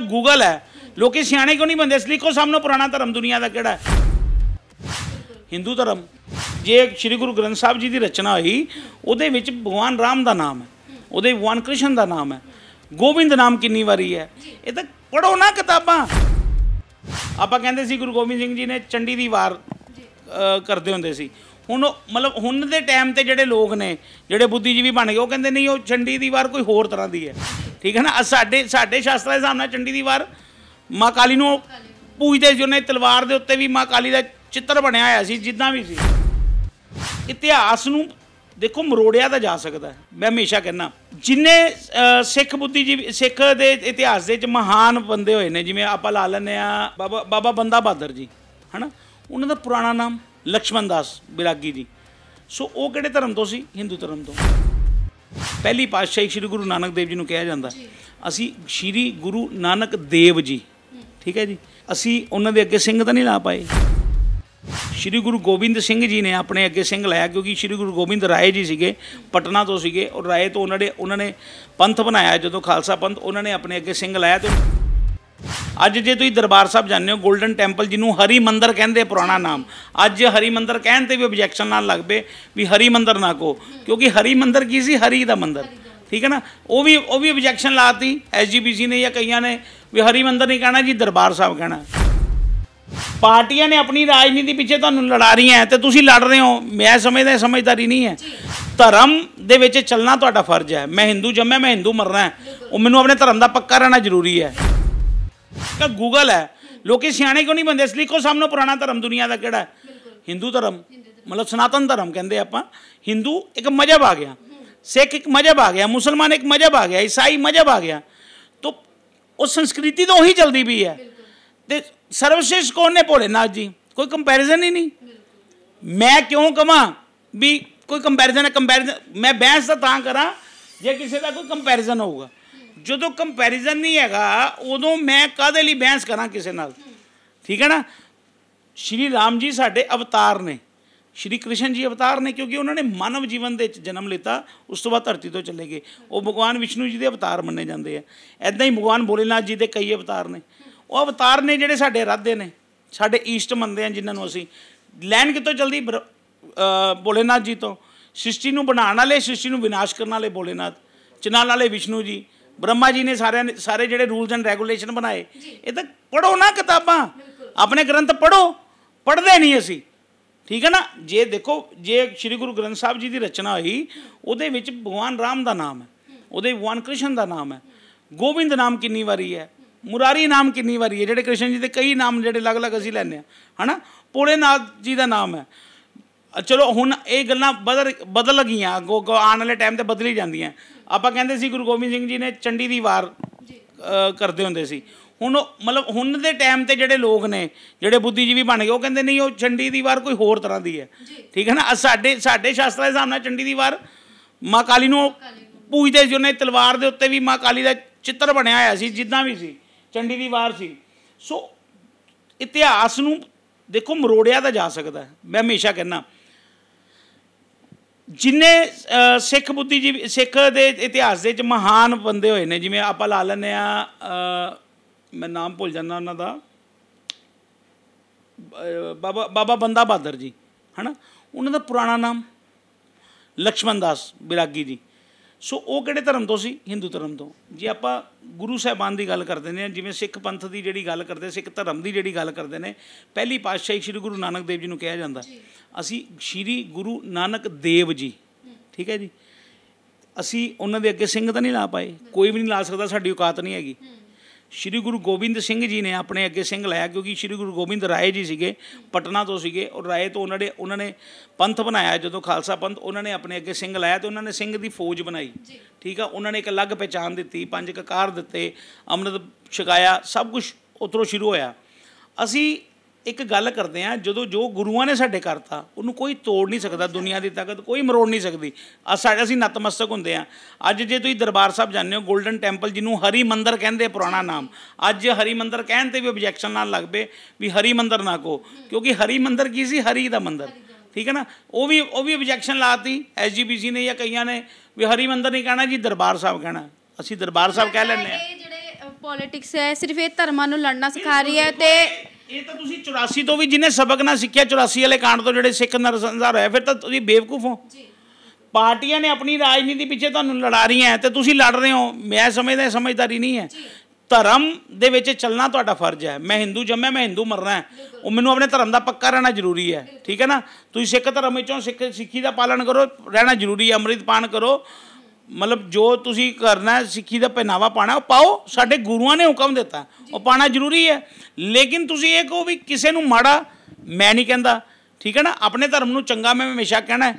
ਕਿ ਗੂਗਲ ਹੈ ਲੋਕੀ ਸਿਆਣੇ ਕਿਉਂ ਨਹੀਂ ਬੰਦੇ ਇਸ ਲਈ ਕੋ ਸਾਹਮਣੇ ਪੁਰਾਣਾ ਧਰਮ ਦੁਨੀਆ ਦਾ ਕਿਹੜਾ ਹੈ ਹਿੰਦੂ ਧਰਮ ਜੇ ਸ੍ਰੀ ਗੁਰੂ ਗ੍ਰੰਥ ਸਾਹਿਬ ਜੀ ਦੀ ਰਚਨਾ ਹੋਈ ਉਹਦੇ ਵਿੱਚ ਭਗਵਾਨ ਰਾਮ ਦਾ ਨਾਮ ਹੈ ਉਹਦੇ ਭਗਵਾਨ ਕ੍ਰਿਸ਼ਨ ਦਾ ਨਾਮ ਹੈ ਗੋਬਿੰਦ ਨਾਮ ਕਿੰਨੀ ਵਾਰੀ ਹੈ ਇਹ ਤਾਂ ਪੜੋ ਨਾ ਕਿਤਾਬਾਂ ਆਪਾਂ ਕਹਿੰਦੇ ਸੀ ਗੁਰੂ ਗੋਬਿੰਦ ਸਿੰਘ ਜੀ ਨੇ ਚੰਡੀ ਦੀ ਵਾਰ ਕਰਦੇ ਹੁੰਦੇ ਸੀ ਹੁਣ ਮਤਲਬ ਹੁਣ ਦੇ ਟਾਈਮ ਤੇ ਜਿਹੜੇ ਲੋਕ ਨੇ ਜਿਹੜੇ ਬੁੱਧੀਜੀਵੀ ਬਣ ਗਏ ਉਹ ਕਹਿੰਦੇ ਨਹੀਂ ਉਹ ਚੰਡੀ ਦੀ ਵਾਰ ਕੋਈ ਹੋਰ ਤਰ੍ਹਾਂ ਦੀ ਹੈ ਠੀਕ ਹੈ ਨਾ ਸਾਡੇ ਸਾਡੇ ਸ਼ਾਸਤਰਾਂ ਦੇ ਹਿਸਾਬ ਨਾਲ ਚੰਡੀ ਦੀ ਵਾਰ ਮਾ ਕਾਲੀ ਨੂੰ ਪੂਜਦੇ ਜਿਉਂ ਉਹਨੇ ਤਲਵਾਰ ਦੇ ਉੱਤੇ ਵੀ ਮਾ ਕਾਲੀ ਦਾ ਚਿੱਤਰ ਬਣਿਆ ਹੋਇਆ ਸੀ ਜਿੱਦਾਂ ਵੀ ਸੀ ਇਤਿਹਾਸ ਨੂੰ ਦੇਖੋ ਮਰੋੜਿਆ ਤਾਂ ਜਾ ਸਕਦਾ ਮੈਂ ਹਮੇਸ਼ਾ ਕਹਿੰਦਾ ਜਿਨੇ ਸਿੱਖ ਬੁੱਧੀਜੀਵੀ ਸਿੱਖ ਦੇ ਇਤਿਹਾਸ ਦੇ ਵਿੱਚ ਮਹਾਨ ਬੰਦੇ ਹੋਏ ਨੇ ਜਿਵੇਂ ਆਪਾਂ ਲਾ ਲੈਨੇ ਆ ਬਾਬਾ ਬਾਬਾ ਬੰਦਾ ਬਹਾਦਰ ਜੀ ਹਨਾ ਉਹਨਾਂ ਦਾ ਪੁਰਾਣਾ ਨਾਮ ਲక్ష్మణ ਦਾਸ ਬਿਰਾਗੀ ਜੀ ਸੋ ਉਹ ਕਿਹੜੇ ਧਰਮ ਤੋਂ ਸੀ ਹਿੰਦੂ ਧਰਮ ਤੋਂ ਪਹਿਲੀ ਪਾਤਸ਼ਾਹੀ ਸ੍ਰੀ ਗੁਰੂ ਨਾਨਕ ਦੇਵ ਜੀ ਨੂੰ ਕਿਹਾ ਜਾਂਦਾ ਅਸੀਂ ਸ੍ਰੀ ਗੁਰੂ ਨਾਨਕ ਦੇਵ ਜੀ ਠੀਕ ਹੈ ਜੀ ਅਸੀਂ ਉਹਨਾਂ ਦੇ ਅੱਗੇ ਸਿੰਘ ਤਾਂ ਨਹੀਂ ਲਾ ਪਾਏ ਸ਼੍ਰੀ ਗੁਰੂ ਗੋਬਿੰਦ ਸਿੰਘ ਜੀ ਨੇ ਆਪਣੇ ਅੱਗੇ ਸਿੰਘ ਲਾਇਆ ਕਿਉਂਕਿ ਸ਼੍ਰੀ ਗੁਰੂ ਗੋਬਿੰਦ ਰਾਏ ਜੀ ਸੀਗੇ ਪਟਨਾ ਤੋਂ ਸੀਗੇ ਔਰ ਰਾਏ ਤੋਂ ਉਹਨਾਂ ਨੇ ਉਹਨਾਂ ਨੇ ਪੰਥ ਬਣਾਇਆ ਜਦੋਂ ਖਾਲਸਾ ਪੰਥ ਉਹਨਾਂ ਨੇ ਆਪਣੇ ਅੱਗੇ ਸਿੰਘ ਲਾਇਆ ਤੇ ਅੱਜ ਜੇ ਤੁਸੀਂ ਦਰਬਾਰ ਸਾਹਿਬ ਜਾਂਦੇ ਹੋ 골ਡਨ ਟੈਂਪਲ ਜਿਹਨੂੰ ਹਰੀ ਮੰਦਰ ਕਹਿੰਦੇ ਪੁਰਾਣਾ ਨਾਮ ਅੱਜ ਹਰੀ ਮੰਦਰ ਕਹਿਣ ਤੇ ਵੀ ਆਬਜੈਕਸ਼ਨ ਨਾਲ ਲੱਗਵੇ ਵੀ ਹਰੀ ਮੰਦਰ ਨਾ ਕੋ ਕਿਉਂਕਿ ਹਰੀ ਮੰਦਰ ਕੀ ਸੀ ਹਰੀ ਦਾ ਮੰਦਰ ਠੀਕ ਹੈ ਨਾ ਉਹ ਵੀ ਉਹ ਵੀ ਆਬਜੈਕਸ਼ਨ ਲਾਤੀ ਐਸਜੀਬੀਸੀ ਨੇ ਜਾਂ ਕਈਆਂ ਨੇ ਵੀ ਹਰੀ ਮੰਦਰ ਨਹੀਂ ਕਹਿਣਾ ਜੀ ਦਰਬਾਰ ਸਾਹਿਬ ਕਹਿਣਾ ਪਾਰਟੀਆਂ ਨੇ ਆਪਣੀ ਰਾਜਨੀਤੀ ਪਿੱਛੇ ਤੁਹਾਨੂੰ ਲੜਾ ਰਹੀਆਂ ਤੇ ਤੁਸੀਂ ਲੜ ਰਹੇ ਹੋ ਮੈਂ ਸਮਝਦਾ ਸਮਝਦਾਰੀ ਨਹੀਂ ਹੈ ਧਰਮ ਦੇ ਵਿੱਚ ਚੱਲਣਾ ਤੁਹਾਡਾ ਫਰਜ਼ ਹੈ ਮੈਂ ਹਿੰਦੂ ਜੰਮਿਆ ਮੈਂ ਹਿੰਦੂ ਮਰਨਾ ਉਹ ਮੈਨੂੰ ਆਪਣੇ ਧਰਮ ਦਾ ਪੱਕਾ ਰਹਿਣਾ ਜ਼ਰੂਰੀ ਹੈ ਕਿ ਗੂਗਲ ਹੈ ਲੋਕੀ ਸਿਆਣੇ ਕਿਉਂ ਨਹੀਂ ਬੰਦੇ ਇਸ ਲਈ ਕੋ ਸਾਹਮਣੇ ਪੁਰਾਣਾ ਧਰਮ ਦੁਨੀਆ ਦਾ ਕਿਹੜਾ ਹੈ ਹਿੰਦੂ ਧਰਮ ਮਤਲਬ ਸਨਾਤਨ ਧਰਮ ਕਹਿੰਦੇ ਆਪਾਂ ਹਿੰਦੂ ਇੱਕ ਮਜਬ ਆ ਗਿਆ ਸਿੱਖ ਇੱਕ ਮਜਬ ਆ ਗਿਆ ਮੁਸਲਮਾਨ ਇੱਕ ਮਜਬ ਆ ਗਿਆ ਈਸਾਈ ਮਜਬ ਆ ਗਿਆ ਤੋ ਉਹ ਸੰਸਕ੍ਰਿਤੀ ਤਾਂ ਉਹੀ ਚਲਦੀ ਵੀ ਹੈ ਤੇ ਸਰਵਸ਼ੇਸ਼ ਕੋਣ ਨੇ ਭੋਲੇਨਾਥ ਜੀ ਕੋਈ ਕੰਪੈਰੀਜ਼ਨ ਹੀ ਨਹੀਂ ਮੈਂ ਕਿਉਂ ਕਹਾਂ ਵੀ ਕੋਈ ਕੰਪੈਰੀਜ਼ਨ ਹੈ ਕੰਪੈਰੀਜ਼ਨ ਮੈਂ ਬਹਿਸ ਤਾਂ ਕਰਾਂ ਜੇ ਕਿਸੇ ਦਾ ਕੋਈ ਕੰਪੈਰੀਜ਼ਨ ਹੋਊਗਾ ਜਦੋਂ ਕੰਪੈਰੀਜ਼ਨ ਨਹੀਂ ਹੈਗਾ ਉਦੋਂ ਮੈਂ ਕਾਦੇ ਲਈ ਬਹਿਸ ਕਰਾਂ ਕਿਸੇ ਨਾਲ ਠੀਕ ਹੈ ਨਾ ਸ਼੍ਰੀ ਰਾਮ ਜੀ ਸਾਡੇ ਅਵਤਾਰ ਨੇ ਸ਼੍ਰੀ ਕ੍ਰਿਸ਼ਨ ਜੀ ਅਵਤਾਰ ਨੇ ਕਿਉਂਕਿ ਉਹਨਾਂ ਨੇ ਮਾਨਵ ਜੀਵਨ ਦੇ ਵਿੱਚ ਜਨਮ ਲਿੱਤਾ ਉਸ ਤੋਂ ਬਾਅਦ ਧਰਤੀ ਤੋਂ ਚਲੇ ਗਏ ਉਹ ਭਗਵਾਨ ਵਿਸ਼ਨੂੰ ਜੀ ਦੇ ਅਵਤਾਰ ਮੰਨੇ ਜਾਂਦੇ ਆ ਐਦਾਂ ਹੀ ਭਗਵਾਨ ਭੋਲੇਨਾਥ ਜੀ ਦੇ ਕਈ ਅਵਤਾਰ ਨੇ ਉਹ ਅਵਤਾਰ ਨੇ ਜਿਹੜੇ ਸਾਡੇ ਰਾਧੇ ਨੇ ਸਾਡੇ ਈਸ਼ਟ ਮੰਨਦੇ ਆ ਜਿਨ੍ਹਾਂ ਨੂੰ ਅਸੀਂ ਲੈਣ ਕਿਤੋਂ ਜਲਦੀ ਭੋਲੇਨਾਥ ਜੀ ਤੋਂ ਸ੍ਰਿਸ਼ਟੀ ਨੂੰ ਬਣਾਉਣ ਵਾਲੇ ਸ੍ਰਿਸ਼ਟੀ ਨੂੰ ਵਿਨਾਸ਼ ਕਰਨ ਵਾਲੇ ਭੋਲੇਨਾਥ ਚਨਾਲ ਵਾਲੇ ਵਿਸ਼ਨੂੰ ਜੀ ਬ੍ਰਹਮਾ ਜੀ ਨੇ ਸਾਰਿਆਂ ਨੇ ਸਾਰੇ ਜਿਹੜੇ ਰੂਲਸ ਐਂਡ ਰੈਗੂਲੇਸ਼ਨ ਬਣਾਏ ਇਹ ਤਾਂ ਪੜੋ ਨਾ ਕਿਤਾਬਾਂ ਆਪਣੇ ਗ੍ਰੰਥ ਪੜੋ ਪੜਦੇ ਨਹੀਂ ਅਸੀਂ ਠੀਕ ਹੈ ਨਾ ਜੇ ਦੇਖੋ ਜੇ ਸ੍ਰੀ ਗੁਰੂ ਗ੍ਰੰਥ ਸਾਹਿਬ ਜੀ ਦੀ ਰਚਨਾ ਹੋਈ ਉਹਦੇ ਵਿੱਚ ਭਗਵਾਨ ਰਾਮ ਦਾ ਨਾਮ ਹੈ ਉਹਦੇ ਭਗਵਾਨ ਕ੍ਰਿਸ਼ਨ ਦਾ ਨਾਮ ਹੈ ਗੋਬਿੰਦ ਨਾਮ ਕਿੰਨੀ ਵਾਰੀ ਹੈ ਮੁਰਾਰੀ ਨਾਮ ਕਿੰਨੀ ਵਾਰੀ ਹੈ ਜਿਹੜੇ ਕ੍ਰਿਸ਼ਨ ਜੀ ਦੇ ਕਈ ਨਾਮ ਜਿਹੜੇ ਅਲੱਗ-ਅਲੱਗ ਅਸੀਂ ਲੈਨੇ ਆ ਹਨਾ ਭੋਲੇ ਨਾਥ ਜੀ ਦਾ ਨਾਮ ਹੈ ਚਲੋ ਹੁਣ ਇਹ ਗੱਲਾਂ ਬਦਲ ਬਦਲ ਗਈਆਂ ਅੱਗੋ ਆਉਣ ਵਾਲੇ ਟਾਈਮ ਤੇ ਬਦਲੀ ਜਾਂਦੀਆਂ ਆਪਾਂ ਕਹਿੰਦੇ ਸੀ ਗੁਰੂ ਗੋਬਿੰਦ ਸਿੰਘ ਜੀ ਨੇ ਚੰਡੀ ਦੀ ਵਾਰ ਕਰਦੇ ਹੁੰਦੇ ਸੀ ਹੁਣ ਮਤਲਬ ਹੁਣ ਦੇ ਟਾਈਮ ਤੇ ਜਿਹੜੇ ਲੋਕ ਨੇ ਜਿਹੜੇ ਬੁੱਧੀਜੀਵੀ ਬਣ ਗਏ ਉਹ ਕਹਿੰਦੇ ਨਹੀਂ ਉਹ ਚੰਡੀ ਦੀ ਵਾਰ ਕੋਈ ਹੋਰ ਤਰ੍ਹਾਂ ਦੀ ਹੈ ਠੀਕ ਹੈ ਨਾ ਸਾਡੇ ਸਾਡੇ ਸ਼ਾਸਤਰਾਂ ਦੇ ਹਿਸਾਬ ਨਾਲ ਚੰਡੀ ਦੀ ਵਾਰ ਮਾਂ ਕਾਲੀ ਨੂੰ ਪੂਜਦੇ ਸੀ ਉਹਨੇ ਤਲਵਾਰ ਦੇ ਉੱਤੇ ਵੀ ਮਾਂ ਕਾਲੀ ਦਾ ਚਿੱਤਰ ਬਣਿਆ ਹੋਇਆ ਸੀ ਜਿੱਦਾਂ ਵੀ ਸੀ ਚੰਡੀ ਦੀ ਵਾਰ ਸੀ ਸੋ ਇਤਿਹਾਸ ਨੂੰ ਦੇਖੋ ਮਰੋੜਿਆ ਤਾਂ ਜਾ ਸਕਦਾ ਮੈਂ ਹਮੇਸ਼ਾ ਕਹਿੰਦਾ ਜਿੰਨੇ ਸਿੱਖ ਜੀ ਸਿੱਖ ਦੇ ਇਤਿਹਾਸ ਦੇ ਵਿੱਚ ਮਹਾਨ ਬੰਦੇ ਹੋਏ ਨੇ ਜਿਵੇਂ ਆਪਾਂ ਲਾ ਲੈਂਦੇ ਆ ਮੈਂ ਨਾਮ ਭੁੱਲ ਜਾਂਦਾ ਉਹਨਾਂ ਦਾ ਬਾਬਾ ਬਾਬਾ ਬੰਦਾ ਬਹਾਦਰ ਜੀ ਹਨਾ ਉਹਨਾਂ ਦਾ ਪੁਰਾਣਾ ਨਾਮ ਲక్ష్మణ ਦਾਸ ਬਿਰਾਗੀ ਜੀ ਸੋ ਉਹ ਕਿਹੜੇ ਧਰਮ ਤੋਂ ਸੀ ਹਿੰਦੂ ਧਰਮ ਤੋਂ ਜੇ ਆਪਾਂ ਗੁਰੂ ਸਾਹਿਬਾਨ ਦੀ ਗੱਲ ਕਰਦੇ ਨੇ ਜਿਵੇਂ ਸਿੱਖ ਪੰਥ ਦੀ ਜਿਹੜੀ ਗੱਲ ਕਰਦੇ ਸਿੱਖ ਧਰਮ ਦੀ ਜਿਹੜੀ ਗੱਲ ਕਰਦੇ ਨੇ ਪਹਿਲੀ ਪਾਤਸ਼ਾਹੀ ਸ੍ਰੀ ਗੁਰੂ ਨਾਨਕ ਦੇਵ ਜੀ ਨੂੰ ਕਿਹਾ ਜਾਂਦਾ ਅਸੀਂ ਸ੍ਰੀ ਗੁਰੂ ਨਾਨਕ ਦੇਵ ਜੀ ਠੀਕ ਹੈ ਜੀ ਅਸੀਂ ਉਹਨਾਂ ਦੇ ਅੱਗੇ ਸਿੰਘ ਤਾਂ ਨਹੀਂ ਲਾ ਪਾਏ ਕੋਈ ਵੀ ਨਹੀਂ ਲਾ ਸਕਦਾ ਸਾਡੀ ਔਕਾਤ ਨਹੀਂ ਹੈਗੀ ਸ਼੍ਰੀ ਗੁਰੂ ਗੋਬਿੰਦ ਸਿੰਘ ਜੀ ਨੇ ਆਪਣੇ ਅੱਗੇ ਸਿੰਘ ਲਾਇਆ ਕਿਉਂਕਿ ਸ਼੍ਰੀ ਗੁਰੂ ਗੋਬਿੰਦ ਰਾਏ ਜੀ ਸੀਗੇ ਪਟਨਾ ਤੋਂ ਸੀਗੇ ਔਰ ਰਾਏ ਤੋਂ ਉਹਨਾਂ ਨੇ ਉਹਨਾਂ ਨੇ ਪੰਥ ਬਣਾਇਆ ਜਦੋਂ ਖਾਲਸਾ ਪੰਥ ਉਹਨਾਂ ਨੇ ਆਪਣੇ ਅੱਗੇ ਸਿੰਘ ਲਾਇਆ ਤੇ ਉਹਨਾਂ ਨੇ ਸਿੰਘ ਦੀ ਫੌਜ ਬਣਾਈ ਠੀਕ ਆ ਉਹਨਾਂ ਨੇ ਇੱਕ ਅਲੱਗ ਪਛਾਣ ਦਿੱਤੀ ਪੰਜ ਕਕਾਰ ਦਿੱਤੇ ਅੰਮ੍ਰਿਤ ਛਕਾਇਆ ਸਭ ਕੁਝ ਉਤਰੋਂ ਸ਼ੁਰੂ ਹੋਇਆ ਅਸੀਂ ਇੱਕ ਗੱਲ ਕਰਦੇ ਆ ਜਦੋਂ ਜੋ ਗੁਰੂਆਂ ਨੇ ਸਾਡੇ ਕਰਤਾ ਉਹਨੂੰ ਕੋਈ ਤੋੜ ਨਹੀਂ ਸਕਦਾ ਦੁਨੀਆ ਦੀ ਤਾਕਤ ਕੋਈ ਮਰੋੜ ਨਹੀਂ ਸਕਦੀ ਆ ਸਾਡੇ ਅਸੀਂ ਨਤਮਸਤਕ ਹੁੰਦੇ ਆ ਅੱਜ ਜੇ ਤੁਸੀਂ ਦਰਬਾਰ ਸਾਹਿਬ ਜਾਂਦੇ ਹੋ 골ਡਨ ਟੈਂਪਲ ਜਿਹਨੂੰ ਹਰੀ ਮੰਦਰ ਕਹਿੰਦੇ ਪੁਰਾਣਾ ਨਾਮ ਅੱਜ ਹਰੀ ਮੰਦਰ ਕਹਿਣ ਤੇ ਵੀ ਆਬਜੈਕਸ਼ਨ ਨਾਲ ਲੱਗਵੇ ਵੀ ਹਰੀ ਮੰਦਰ ਨਾ ਕੋ ਕਿਉਂਕਿ ਹਰੀ ਮੰਦਰ ਕੀ ਸੀ ਹਰੀ ਦਾ ਮੰਦਰ ਠੀਕ ਹੈ ਨਾ ਉਹ ਵੀ ਉਹ ਵੀ ਆਬਜੈਕਸ਼ਨ ਲਾਤੀ ਐਸਜੀਪੀਸੀ ਨੇ ਜਾਂ ਕਈਆਂ ਨੇ ਵੀ ਹਰੀ ਮੰਦਰ ਨਹੀਂ ਕਹਿਣਾ ਜੀ ਦਰਬਾਰ ਸਾਹਿਬ ਕਹਿਣਾ ਅਸੀਂ ਦਰਬਾਰ ਸਾਹਿਬ ਕਹਿ ਲੈਂਦੇ ਆ ਪੋਲਿਟਿਕਸ ਹੈ ਸਿਰਫ ਇਹ ਧਰਮਾਂ ਨੂੰ ਲੜਨਾ ਸਿਖਾ ਰਹੀ ਹੈ ਤੇ ਇਹ ਤਾਂ ਤੁਸੀਂ 84 ਤੋਂ ਵੀ ਜਿਹਨੇ ਸਬਕ ਨਾ ਸਿੱਖਿਆ 84 ਵਾਲੇ ਕਾਂਡ ਤੋਂ ਜਿਹੜੇ ਸਿੱਖ ਨਰਸੰਸਾਰ ਹੋਇਆ ਫਿਰ ਤਾਂ ਤੁਸੀਂ ਬੇਵਕੂਫ ਹੋ ਜੀ ਪਾਰਟੀਆਂ ਨੇ ਆਪਣੀ ਰਾਜਨੀਤੀ ਪਿੱਛੇ ਤੁਹਾਨੂੰ ਲੜਾ ਰਹੀਆਂ ਤੇ ਤੁਸੀਂ ਲੜ ਰਹੇ ਹੋ ਮੈਂ ਸਮਝਦਾ ਸਮਝਦਾਰੀ ਨਹੀਂ ਹੈ ਧਰਮ ਦੇ ਵਿੱਚ ਚੱਲਣਾ ਤੁਹਾਡਾ ਫਰਜ਼ ਹੈ ਮੈਂ ਹਿੰਦੂ ਜੰਮਿਆ ਮੈਂ ਹਿੰਦੂ ਮਰਨਾ ਉਹ ਮੈਨੂੰ ਆਪਣੇ ਧਰਮ ਦਾ ਪੱਕਾ ਰਹਿਣਾ ਜ਼ਰੂਰੀ ਹੈ ਠੀਕ ਹੈ ਨਾ ਤੁਸੀਂ ਸਿੱਖ ਧਰਮ ਵਿੱਚੋਂ ਸਿੱਖ ਸਿੱਖੀ ਦਾ ਪਾਲਣ ਕਰੋ ਰਹਿਣਾ ਜ਼ਰੂਰੀ ਹੈ ਅੰਮ੍ਰਿਤ ਪਾਨ ਕਰੋ ਮਤਲਬ ਜੋ ਤੁਸੀਂ ਕਰਨਾ ਸਿੱਖੀ ਦਾ ਪਹਿਨਾਵਾ ਪਾਣਾ ਉਹ ਪਾਓ ਸਾਡੇ ਗੁਰੂਆਂ ਨੇ ਹੁਕਮ ਦਿੱਤਾ ਉਹ ਪਾਣਾ ਜ਼ਰੂਰੀ ਹੈ ਲੇਕਿਨ ਤੁਸੀਂ ਇਹ ਕਹੋ ਵੀ ਕਿਸੇ ਨੂੰ ਮਾੜਾ ਮੈਂ ਨਹੀਂ ਕਹਿੰਦਾ ਠੀਕ ਹੈ ਨਾ ਆਪਣੇ ਧਰਮ ਨੂੰ ਚੰਗਾ ਮੈਂ ਹਮੇਸ਼ਾ ਕਹਿਣਾ